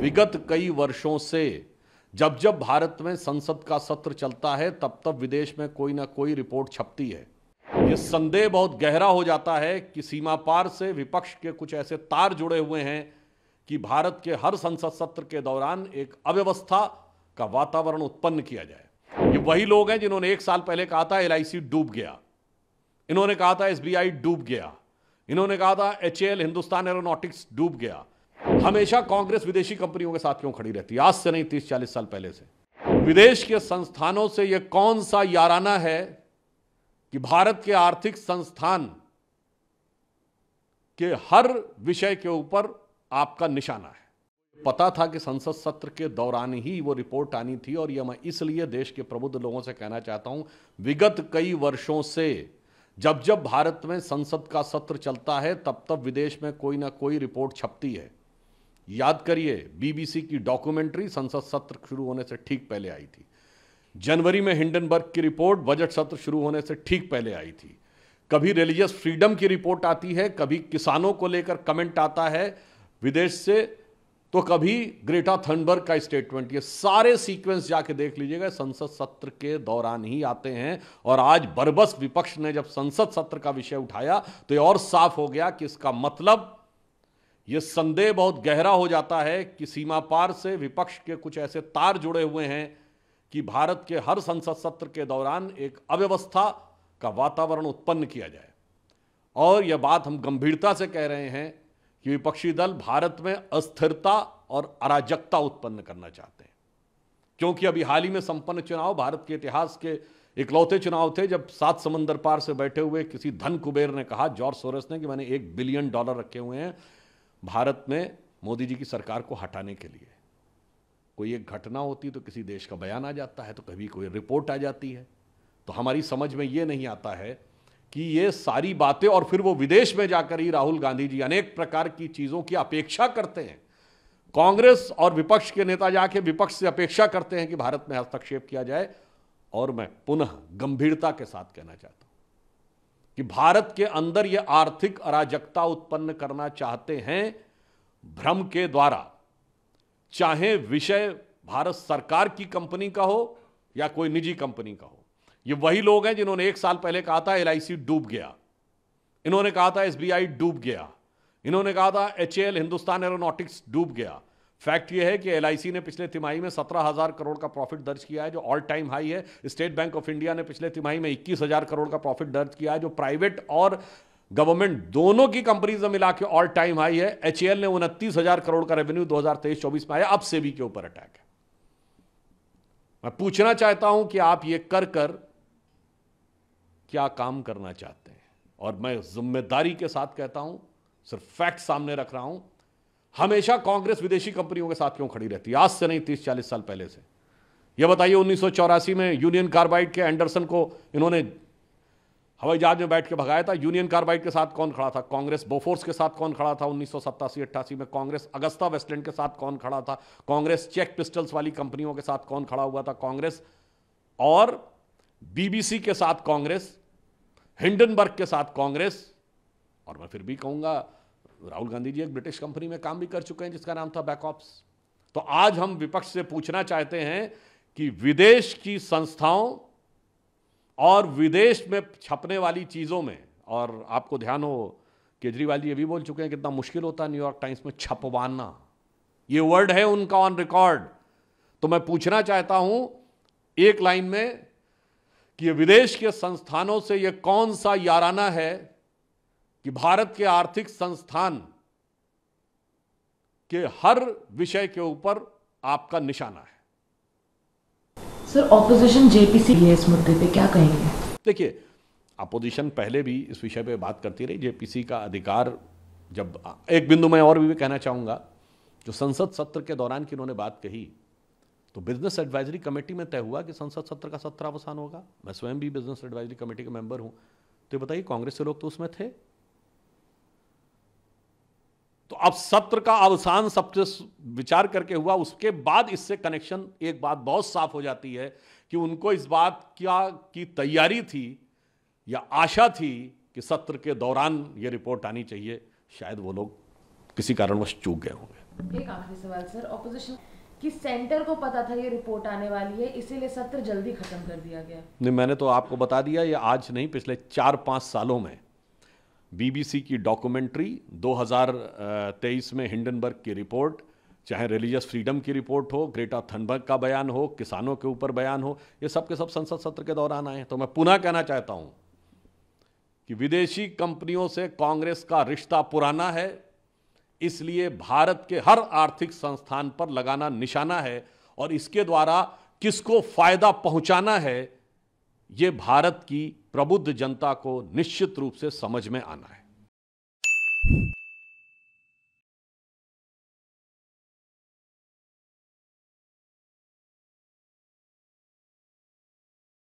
विगत कई वर्षों से जब जब भारत में संसद का सत्र चलता है तब तब विदेश में कोई ना कोई रिपोर्ट छपती है यह संदेह बहुत गहरा हो जाता है कि सीमा पार से विपक्ष के कुछ ऐसे तार जुड़े हुए हैं कि भारत के हर संसद सत्र के दौरान एक अव्यवस्था का वातावरण उत्पन्न किया जाए ये वही लोग हैं जिन्होंने एक साल पहले कहा था एल डूब गया इन्होंने कहा था एस डूब गया इन्होंने कहा था एच हिंदुस्तान एरोनॉटिक्स डूब गया हमेशा कांग्रेस विदेशी कंपनियों के साथ क्यों खड़ी रहती है आज से नहीं तीस चालीस साल पहले से विदेश के संस्थानों से यह कौन सा याराना है कि भारत के आर्थिक संस्थान के हर विषय के ऊपर आपका निशाना है पता था कि संसद सत्र के दौरान ही वो रिपोर्ट आनी थी और यह मैं इसलिए देश के प्रबुद्ध लोगों से कहना चाहता हूं विगत कई वर्षों से जब जब भारत में संसद का सत्र चलता है तब तब विदेश में कोई ना कोई रिपोर्ट छपती है याद करिए बीबीसी की डॉक्यूमेंट्री संसद सत्र शुरू होने से ठीक पहले आई थी जनवरी में हिंडनबर्ग की रिपोर्ट बजट सत्र शुरू होने से ठीक पहले आई थी कभी रिलीजियस फ्रीडम की रिपोर्ट आती है कभी किसानों को लेकर कमेंट आता है विदेश से तो कभी ग्रेटा थनबर्ग का स्टेटमेंट ये सारे सीक्वेंस जाके देख लीजिएगा संसद सत्र के दौरान ही आते हैं और आज बरबस विपक्ष ने जब संसद सत्र का विषय उठाया तो ये और साफ हो गया कि इसका मतलब ये संदेह बहुत गहरा हो जाता है कि सीमा पार से विपक्ष के कुछ ऐसे तार जुड़े हुए हैं कि भारत के हर संसद सत्र के दौरान एक अव्यवस्था का वातावरण उत्पन्न किया जाए और यह बात हम गंभीरता से कह रहे हैं कि विपक्षी दल भारत में अस्थिरता और अराजकता उत्पन्न करना चाहते हैं क्योंकि अभी हाल ही में संपन्न चुनाव भारत के इतिहास के इकलौते चुनाव थे जब सात समंदर पार से बैठे हुए किसी धन कुबेर ने कहा जॉर्ज सोरेस ने कि मैंने एक बिलियन डॉलर रखे हुए हैं भारत में मोदी जी की सरकार को हटाने के लिए कोई एक घटना होती तो किसी देश का बयान आ जाता है तो कभी कोई रिपोर्ट आ जाती है तो हमारी समझ में ये नहीं आता है कि ये सारी बातें और फिर वो विदेश में जाकर ही राहुल गांधी जी अनेक प्रकार की चीज़ों की अपेक्षा करते हैं कांग्रेस और विपक्ष के नेता जाके विपक्ष से अपेक्षा करते हैं कि भारत में हस्तक्षेप किया जाए और मैं पुनः गंभीरता के साथ कहना चाहता हूं कि भारत के अंदर ये आर्थिक अराजकता उत्पन्न करना चाहते हैं भ्रम के द्वारा चाहे विषय भारत सरकार की कंपनी का हो या कोई निजी कंपनी का हो ये वही लोग हैं जिन्होंने एक साल पहले कहा था एल डूब गया इन्होंने कहा था एस डूब गया इन्होंने कहा था एच हिंदुस्तान एरोनॉटिक्स डूब गया फैक्ट ये है कि एल ने पिछले तिमाही में सत्रह हज़ार करोड़ का प्रॉफिट दर्ज किया है जो ऑल टाइम हाई है स्टेट बैंक ऑफ इंडिया ने पिछले तिमाही में इक्कीस हज़ार करोड़ का प्रॉफिट दर्ज किया है जो प्राइवेट और गवर्नमेंट दोनों की कंपनीज में मिला के ऑल टाइम हाई है एच ने उनतीस हजार करोड़ का रेवेन्यू तेईस चौबीस में आया अब सेबी के ऊपर अटैक है मैं पूछना चाहता हूं कि आप ये कर कर क्या काम करना चाहते हैं और मैं जिम्मेदारी के साथ कहता हूं सिर्फ फैक्ट सामने रख रहा हूं हमेशा कांग्रेस विदेशी कंपनियों के साथ क्यों खड़ी रहती है आज से नहीं तीस चालीस साल पहले से यह बताइए उन्नीस में यूनियन कार्बाइड के एंडरसन को इन्होंने हवाई जहाज में बैठ के भगाया था यूनियन कार्बाइड के साथ कौन खड़ा था कांग्रेस बोफोर्स के साथ कौन खड़ा था उन्नीस सौ अट्ठासी में कांग्रेस अगस्ता वेस्टलैंड के साथ कौन खड़ा था कांग्रेस चेक पिस्टल्स वाली कंपनियों के साथ कौन खड़ा हुआ था कांग्रेस और बीबीसी के साथ कांग्रेस हिंडनबर्ग के साथ कांग्रेस और मैं फिर भी कहूंगा राहुल गांधी जी एक ब्रिटिश कंपनी में काम भी कर चुके हैं जिसका नाम था बैकऑप्स तो आज हम विपक्ष से पूछना चाहते हैं कि विदेश की संस्थाओं और विदेश में छपने वाली चीज़ों में और आपको ध्यान हो केजरीवाल जी ये भी बोल चुके हैं कितना मुश्किल होता है न्यूयॉर्क टाइम्स में छपवाना ये वर्ड है उनका ऑन रिकॉर्ड तो मैं पूछना चाहता हूं एक लाइन में कि विदेश के संस्थानों से यह कौन सा याराना है कि भारत के आर्थिक संस्थान के हर विषय के ऊपर आपका निशाना है सर ऑपोजिशन जेपीसी इस मुद्दे पे क्या कहेंगे देखिए अपोजिशन पहले भी इस विषय पे बात करती रही जेपीसी का अधिकार जब एक बिंदु मैं और भी, भी कहना चाहूंगा जो संसद सत्र के दौरान की उन्होंने बात कही तो बिजनेस एडवाइजरी कमेटी में तय हुआ कि संसद सत्र का सत्र अवसान होगा मैं स्वयं भी बिजनेस एडवाइजरी कमेटी का मेंबर हूं तो बताइए कांग्रेस के लोग तो उसमें थे तो अब सत्र का अवसान सबसे विचार करके हुआ उसके बाद इससे कनेक्शन एक बात बहुत साफ हो जाती है कि उनको इस बात क्या की तैयारी थी या आशा थी कि सत्र के दौरान यह रिपोर्ट आनी चाहिए शायद वो लोग किसी कारणवश चूक गए होंगे एक आखिरी सवाल सर ऑपोजिशन कि सेंटर को पता था ये रिपोर्ट आने वाली है इसीलिए सत्र जल्दी खत्म कर दिया गया नहीं मैंने तो आपको बता दिया ये आज नहीं पिछले चार पांच सालों में बीबीसी की डॉक्यूमेंट्री 2023 में हिंडनबर्ग की रिपोर्ट चाहे रिलीजियस फ्रीडम की रिपोर्ट हो ग्रेटा थनबर्ग का बयान हो किसानों के ऊपर बयान हो ये सब के सब संसद सत्र के दौरान आए तो मैं पुनः कहना चाहता हूं कि विदेशी कंपनियों से कांग्रेस का रिश्ता पुराना है इसलिए भारत के हर आर्थिक संस्थान पर लगाना निशाना है और इसके द्वारा किसको फायदा पहुंचाना है ये भारत की प्रबुद्ध जनता को निश्चित रूप से समझ में आना है